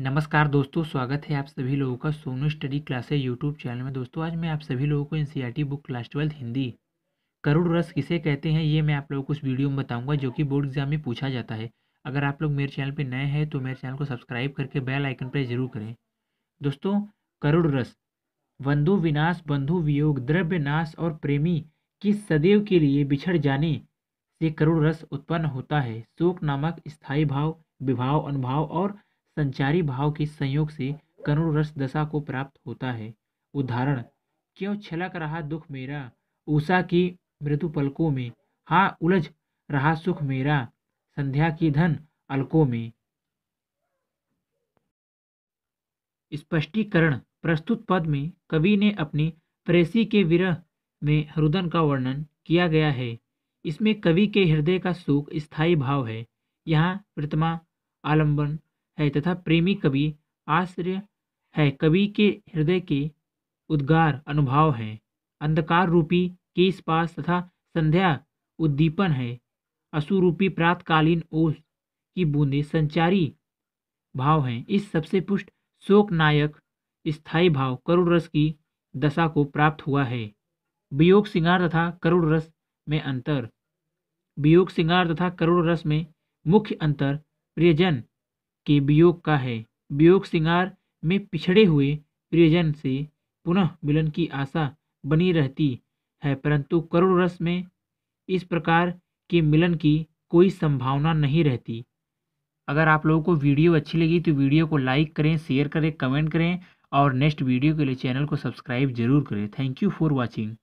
नमस्कार दोस्तों स्वागत है आप सभी लोगों का Sonu study classes YouTube channel में दोस्तों आज मैं आप सभी लोगों को एन बुक क्लास ट्वेल्थ हिंदी करुड़ रस किसे कहते हैं ये मैं आप लोगों को उस वीडियो में बताऊंगा जो कि बोर्ड एग्जाम में पूछा जाता है अगर आप लोग मेरे चैनल पर नए हैं तो मेरे चैनल को सब्सक्राइब करके बेल आइकन पर जरूर करें दोस्तों करुड़ रस बंधु विनाश बंधु वियोग द्रव्य नाश और प्रेमी की सदैव के लिए बिछड़ जाने से करुड़ रस उत्पन्न होता है शोक नामक स्थायी भाव विभाव अनुभाव और संचारी भाव के संयोग से करुण रस दशा को प्राप्त होता है उदाहरण क्यों छलक रहा दुख मेरा उषा की मृदु पलकों में हाँ उलझ रहा सुख मेरा संध्या की धन अलकों में स्पष्टीकरण प्रस्तुत पद में कवि ने अपनी प्रेसी के विरह में हृदन का वर्णन किया गया है इसमें कवि के हृदय का सुख स्थायी भाव है यहाँ प्रतिमा आलंबन है तथा प्रेमी कवि आश्रय है कवि के हृदय के उद्गार अनुभाव हैं अंधकार रूपी केस पास तथा संध्या उद्दीपन है असुरूपी प्रातकालीन ओस की बूंदे संचारी भाव हैं इस सबसे पुष्ट शोक नायक स्थायी भाव करुण रस की दशा को प्राप्त हुआ है वियोग सिंगार तथा करुण रस में अंतर वियोग सिंगार तथा करुण रस में मुख्य अंतर प्रियजन के वियोग का है वियोग श्रृंगार में पिछड़े हुए प्रियजन से पुनः मिलन की आशा बनी रहती है परंतु करुण रस में इस प्रकार के मिलन की कोई संभावना नहीं रहती अगर आप लोगों को वीडियो अच्छी लगी तो वीडियो को लाइक करें शेयर करें कमेंट करें और नेक्स्ट वीडियो के लिए चैनल को सब्सक्राइब जरूर करें थैंक यू फॉर वॉचिंग